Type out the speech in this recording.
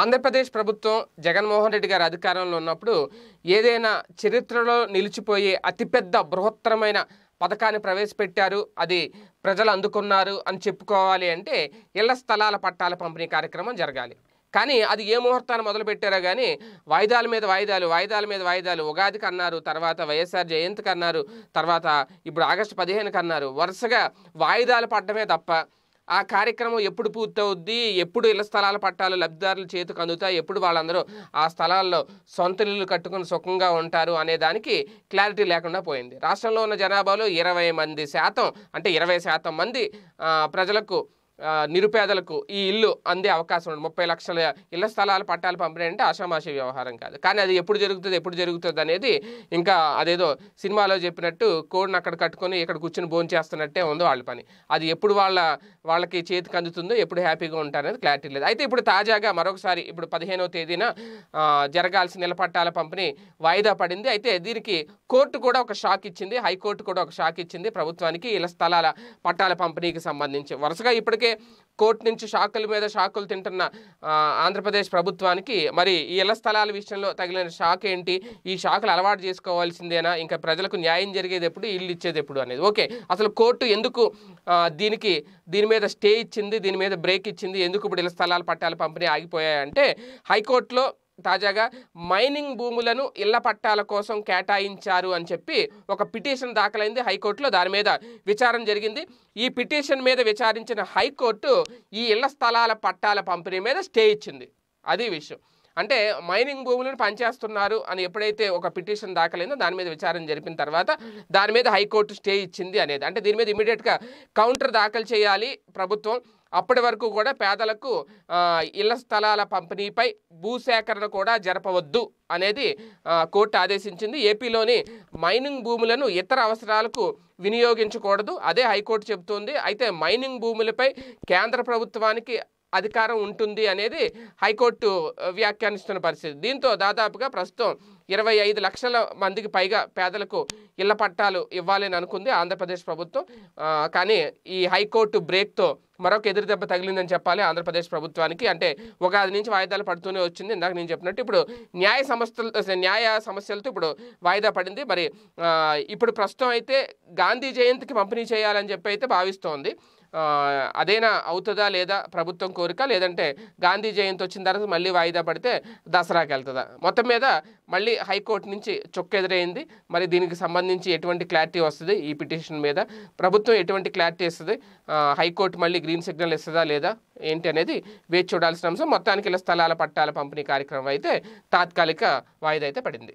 ఆంధ్రప్రదేశ్ ప్రభుత్వం జగన్మోహన్ రెడ్డి గారు అధికారంలో ఉన్నప్పుడు ఏదైనా చరిత్రలో నిలిచిపోయే అతిపెద్ద బృహత్తరమైన పథకాన్ని ప్రవేశపెట్టారు అది ప్రజలు అందుకున్నారు అని చెప్పుకోవాలి అంటే ఇళ్ల స్థలాల పట్టాల పంపిణీ కార్యక్రమం జరగాలి కానీ అది ఏ ముహూర్తాన్ని మొదలుపెట్టారో కానీ వాయిదాల మీద వాయిదాలు వాయిదాల మీద వాయిదాలు ఉగాదికి అన్నారు తర్వాత వైఎస్ఆర్ జయంతికి అన్నారు తర్వాత ఇప్పుడు ఆగస్టు పదిహేనుకి అన్నారు వరుసగా వాయిదాలు పడ్డమే తప్ప ఆ కార్యక్రమం ఎప్పుడు పూర్తవుద్ది ఎప్పుడు ఇళ్ల స్థలాల పట్టాలు లబ్ధిదారుల చేతికి అందుతాయి ఎప్పుడు వాళ్ళందరూ ఆ స్థలాల్లో సొంత ఇల్లు కట్టుకుని సుఖంగా ఉంటారు అనే దానికి క్లారిటీ లేకుండా పోయింది రాష్ట్రంలో ఉన్న జనాభాలో ఇరవై మంది శాతం అంటే ఇరవై శాతం మంది ప్రజలకు నిరుపేదలకు ఈ ఇల్లు అందే అవకాశం ఉంది ముప్పై లక్షల ఇళ్ల స్థలాలు పట్టాలు పంపిణీ అంటే ఆషామాషి వ్యవహారం కాదు కానీ అది ఎప్పుడు జరుగుతుంది ఎప్పుడు జరుగుతుంది అనేది ఇంకా అదేదో సినిమాలో చెప్పినట్టు కోడిని అక్కడ కట్టుకొని ఇక్కడ కూర్చుని భోజనం చేస్తున్నట్టే ఉందో వాళ్ళ పని అది ఎప్పుడు వాళ్ళ వాళ్ళకి చేతికి అందుతుందో ఎప్పుడు హ్యాపీగా అనేది క్లారిటీ లేదు అయితే ఇప్పుడు తాజాగా మరొకసారి ఇప్పుడు పదిహేనవ తేదీన జరగాల్సిన నిల పట్టాల పంపిణీ వాయిదా పడింది అయితే దీనికి కోర్టు కూడా ఒక షాక్ ఇచ్చింది హైకోర్టు కూడా ఒక షాక్ ఇచ్చింది ప్రభుత్వానికి ఇళ్ల స్థలాల పట్టాల పంపిణీకి సంబంధించి వరుసగా ఇప్పటికే కోర్టు నుంచి షాకుల మీద షాకులు తింటున్న ఆంధ్రప్రదేశ్ ప్రభుత్వానికి మరి ఈ ఇళ్ల స్థలాల విషయంలో తగిలిన షాక్ ఏంటి ఈ షాకులు అలవాటు చేసుకోవాల్సిందేనా ఇంకా ప్రజలకు న్యాయం జరిగేది ఎప్పుడు ఇల్లు ఇచ్చేది ఎప్పుడు అనేది ఓకే అసలు కోర్టు ఎందుకు దీనికి దీని మీద స్టే ఇచ్చింది దీని మీద బ్రేక్ ఇచ్చింది ఎందుకు ఇప్పుడు ఇళ్ల స్థలాల పట్టాలు పంపిణీ ఆగిపోయాయంటే హైకోర్టులో తాజాగా మైనింగ్ భూములను ఇళ్ల పట్టాల కోసం కేటాయించారు అని చెప్పి ఒక పిటిషన్ దాఖలైంది హైకోర్టులో దాని మీద విచారణ జరిగింది ఈ పిటిషన్ మీద విచారించిన హైకోర్టు ఈ ఇళ్ల స్థలాల పట్టాల పంపిణీ మీద స్టే ఇచ్చింది అది విషయం అంటే మైనింగ్ భూములను పనిచేస్తున్నారు అని ఎప్పుడైతే ఒక పిటిషన్ దాఖలైందో దాని మీద విచారణ జరిపిన తర్వాత దాని మీద హైకోర్టు స్టే ఇచ్చింది అనేది అంటే దీని మీద ఇమీడియట్గా కౌంటర్ దాఖలు చేయాలి ప్రభుత్వం అప్పటి వరకు కూడా పేదలకు ఇళ్ల స్థలాల పంపిణీపై భూసేకరణ కూడా జరపవద్దు అనేది కోర్టు ఆదేశించింది ఏపీలోని మైనింగ్ భూములను ఇతర అవసరాలకు వినియోగించకూడదు అదే హైకోర్టు చెబుతోంది అయితే మైనింగ్ భూములపై కేంద్ర ప్రభుత్వానికి అధికారం ఉంటుంది అనేది హైకోర్టు వ్యాఖ్యానిస్తున్న పరిస్థితి దీంతో దాదాపుగా ప్రస్తుతం ఇరవై ఐదు లక్షల మందికి పైగా పేదలకు ఇళ్ల పట్టాలు ఇవ్వాలని అనుకుంది ఆంధ్రప్రదేశ్ ప్రభుత్వం కానీ ఈ హైకోర్టు బ్రేక్తో మరొక ఎదురు దెబ్బ తగిలిందని చెప్పాలి ఆంధ్రప్రదేశ్ ప్రభుత్వానికి అంటే ఉగాది నుంచి వాయిదాలు పడుతూనే వచ్చింది ఇందాక నేను చెప్పినట్టు ఇప్పుడు న్యాయ సంస్థలు న్యాయ సమస్యలతో ఇప్పుడు వాయిదా పడింది మరి ఇప్పుడు ప్రస్తుతం అయితే గాంధీ జయంతికి పంపిణీ చేయాలని చెప్పి అయితే భావిస్తోంది అదేనా అవుతుందా లేదా ప్రభుత్వం కోరిక లేదంటే గాంధీ జయంతి వచ్చిన తర్వాత మళ్ళీ వాయిదా పడితే దసరాకి వెళ్తుందా మొత్తం మీద మళ్ళీ హైకోర్టు నుంచి చొక్కెదురైంది మరి దీనికి సంబంధించి ఎటువంటి క్లారిటీ వస్తుంది ఈ పిటిషన్ మీద ప్రభుత్వం ఎటువంటి క్లారిటీ ఇస్తుంది హైకోర్టు మళ్ళీ గ్రీన్ సిగ్నల్ ఇస్తుందా లేదా ఏంటి అనేది వేచి చూడాల్సిన అంశం మొత్తానికి ఇలా స్థలాల పట్టాల పంపిణీ కార్యక్రమం అయితే తాత్కాలిక వాయిదా అయితే పడింది